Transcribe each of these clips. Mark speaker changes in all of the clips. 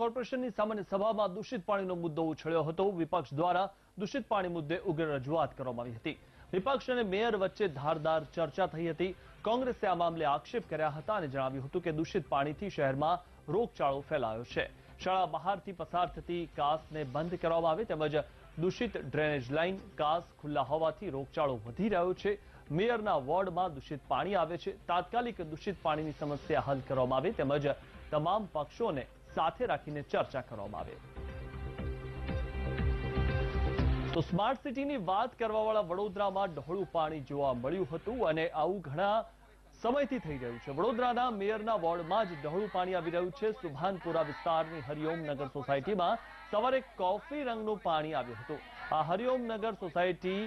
Speaker 1: કોર્પોરેશનની સામાન્ય સભામાં દૂષિત પાણીનો મુદ્દો ઉછળ્યો હતો વિપક્ષ દ્વારા દૂષિત પાણી મુદ્દે ઉગ્ર રજૂઆત કરવામાં આવી હતી વિપક્ષ અને મેયર વચ્ચે ધારદાર ચર્ચા થઈ હતી કોંગ્રેસે આ મામલે આક્ષેપ કર્યા હતા અને જણાવ્યું હતું કે દૂષિત પાણીથી શહેરમાં રોગચાળો ફેલાયો છે શાળા બહારથી પસાર થતી કાસને બંધ કરવામાં આવે તેમજ દૂષિત ડ્રેનેજ લાઇન કાસ ખુલ્લા હોવાથી રોગચાળો વધી રહ્યો છે મેયરના વોર્ડમાં દૂષિત પાણી આવે છે તાત્કાલિક દૂષિત પાણીની સમસ્યા હલ કરવામાં આવે તેમજ તમામ પક્ષોને સાથે રાખીને ચર્ચા કરવામાં આવે તો સ્માર્ટ સિટીની વાત કરવાવાળા વડોદરામાં ઢોળું પાણી જોવા મળ્યું હતું અને આવું ઘણા સમયથી થઈ રહ્યું છે વડોદરાના મેયરના વોર્ડમાં જ ઢહળું પાણી આવી રહ્યું છે સુભાનપુરા વિસ્તારની હરિઓમ નગર સોસાયટીમાં સવારે કોફી રંગનું પાણી આવ્યું હતું આ હરિઓમ નગર સોસાયટી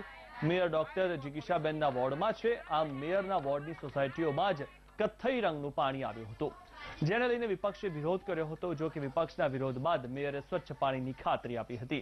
Speaker 1: મેયર ડોક્ટર જિગીશાબેનના વોર્ડમાં છે આ મેયરના વોર્ડની સોસાયટીઓમાં જ કથ્થઈ રંગનું પાણી આવ્યું હતું જેને લઈને વિપક્ષે વિરોધ કર્યો હતો જો કે વિપક્ષના વિરોધ બાદ મેયરે સ્વચ્છ પાણીની ખાતરી આપી હતી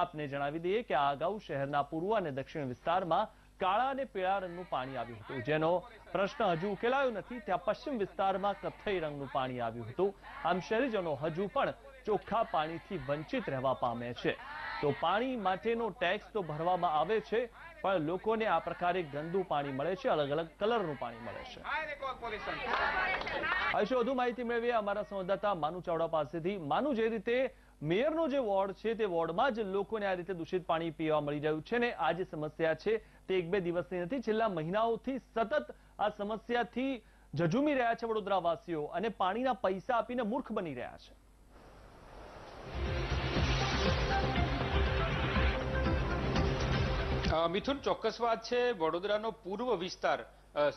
Speaker 1: આપને જણાવી દઈએ કે આ અગાઉ શહેરના પૂર્વ અને દક્ષિણ વિસ્તારમાં કાળા અને પીળા રંગનું પાણી આવ્યું હતું જેનો પ્રશ્ન હજુ ઉકેલાયો નથી ત્યાં પશ્ચિમ વિસ્તારમાં કથ્થઈ રંગનું પાણી આવ્યું હતું આમ શહેરીજનો હજુ પણ ચોખ્ખા પાણીથી વંચિત રહેવા પામે છે તો પાણી માટેનો ટેક્સ તો ભરવામાં આવે છે પણ લોકોને આ પ્રકારે ગંદુ પાણી મળે છે અલગ અલગ કલરનું પાણી મળે
Speaker 2: છે આ વધુ માહિતી
Speaker 1: મેળવીએ અમારા સંવાદદાતા માનુ ચાવડા પાસેથી માનુ જે રીતે મેયરનો જે વોર્ડ છે તે વોર્ડમાં જ લોકોને આ રીતે દૂષિત પાણી પીવા મળી રહ્યું છે ને આ જે સમસ્યા છે તે એક બે દિવસની નથી છેલ્લા મહિનાઓથી સતત આ સમસ્યાથી ઝઝૂમી રહ્યા છે વડોદરાવાસીઓ અને પાણીના પૈસા આપીને મૂર્ખ બની રહ્યા
Speaker 2: છે મિથુન ચોક્કસ વાત છે વડોદરાનો પૂર્વ વિસ્તાર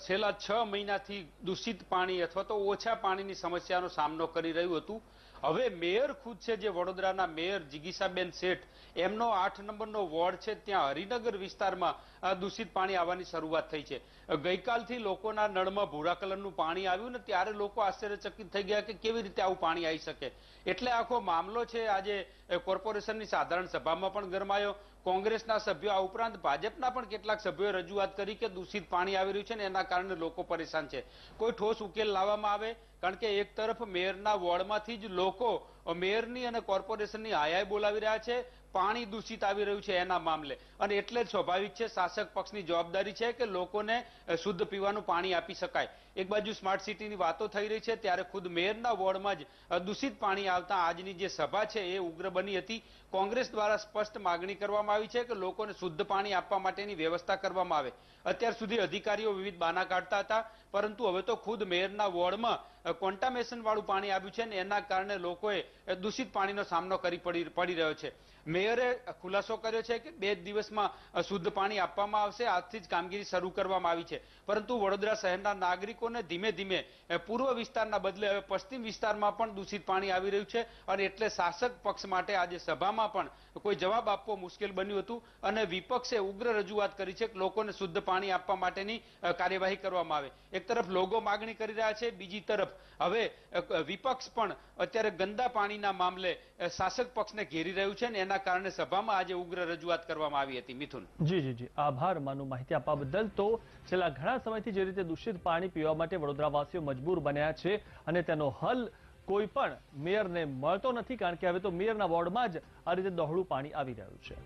Speaker 2: છેલ્લા છ મહિનાથી દૂષિત પાણી અથવા તો ઓછા પાણીની સમસ્યાનો સામનો કરી રહ્યું હતું હવે મેયર ખુદ છે જે વડોદરાના મેયર જિગીસાબેન શેઠ એમનો આઠ નંબરનો વોર્ડ છે ત્યાં હરિનગર વિસ્તારમાં દૂષિત પાણી આવવાની શરૂઆત થઈ છે ગઈકાલથી લોકોના નળમાં ભૂરા કલરનું પાણી આવ્યું ને ત્યારે લોકો આશ્ચર્યચકિત થઈ ગયા કે કેવી રીતે આવું પાણી આવી શકે એટલે આખો મામલો છે આજે કોર્પોરેશનની સાધારણ સભામાં પણ ગરમાયો કોંગ્રેસના સભ્યો આ ઉપરાંત ભાજપના પણ કેટલાક સભ્યોએ રજૂઆત કરી કે દૂષિત પાણી આવી રહ્યું છે ને એના કારણે લોકો પરેશાન છે કોઈ ઠોસ ઉકેલ લાવવામાં આવે કારણ કે એક તરફ મેરના વોર્ડમાંથી જ લોકો મેયરની અને કોર્પોરેશનની હાય બોલાવી રહ્યા છે પાણી દૂષિત આવી રહ્યું છે એના મામલે અને એટલે જ સ્વાભાવિક છે શાસક પક્ષની જવાબદારી છે કે લોકોને શુદ્ધ પીવાનું પાણી આપી શકાય એક બાજુ સ્માર્ટ સિટીની વાતો થઈ રહી છે ત્યારે ખુદ મેયરના વોર્ડમાં જ દૂષિત પાણી આવતા આજની જે સભા છે એ ઉગ્ર બની હતી કોંગ્રેસ દ્વારા સ્પષ્ટ માગણી કરવામાં આવી છે કે લોકોને શુદ્ધ પાણી આપવા માટેની વ્યવસ્થા કરવામાં આવે અત્યાર સુધી અધિકારીઓ વિવિધ બાના કાઢતા હતા પરંતુ હવે તો ખુદ મેયરના વોર્ડમાં કોન્ટામેશન વાળું પાણી આવ્યું છે ને એના કારણે લોકોએ દૂષિત પાણીનો સામનો કરી પડી રહ્યો છે મેયરે ખુલાસો કર્યો છે કે બે દિવસમાં શુદ્ધ પાણી આપવામાં આવશે આજથી જ કામગીરી શરૂ કરવામાં આવી છે પરંતુ વડોદરા શહેરના નાગરિકોને ધીમે ધીમે પૂર્વ વિસ્તારના બદલે હવે પશ્ચિમ વિસ્તારમાં પણ દૂષિત પાણી આવી રહ્યું છે અને એટલે શાસક પક્ષ માટે આજે સભામાં પણ કોઈ જવાબ આપવો મુશ્કેલ બન્યું હતું અને વિપક્ષે ઉગ્ર રજૂઆત કરી છે કે લોકોને શુદ્ધ પાણી આપવા માટેની કાર્યવાહી કરવામાં આવે એક તરફ લોકો માગણી કરી રહ્યા છે બીજી તરફ હવે વિપક્ષ પણ અત્યારે ગંદા પાણી માફીના મામલે શાસક પક્ષને ઘેરી રહ્યું છે એના કારણે સભામાં આજે ઉગ્ર રજૂઆત કરવામાં આવી હતી મિથુન
Speaker 1: જી જી જી આભાર માનુ માહિતી આપવા બદલ તો છેલ્લા ઘણા સમયથી જે રીતે દૂષિત પાણી પીવા માટે વડોદરાવાસીઓ મજબૂર બન્યા છે અને તેનો હલ કોઈ પણ મેયરને મળતો નથી કારણ કે હવે તો મેયરના વોર્ડમાં જ આ રીતે દહોળું પાણી આવી રહ્યું છે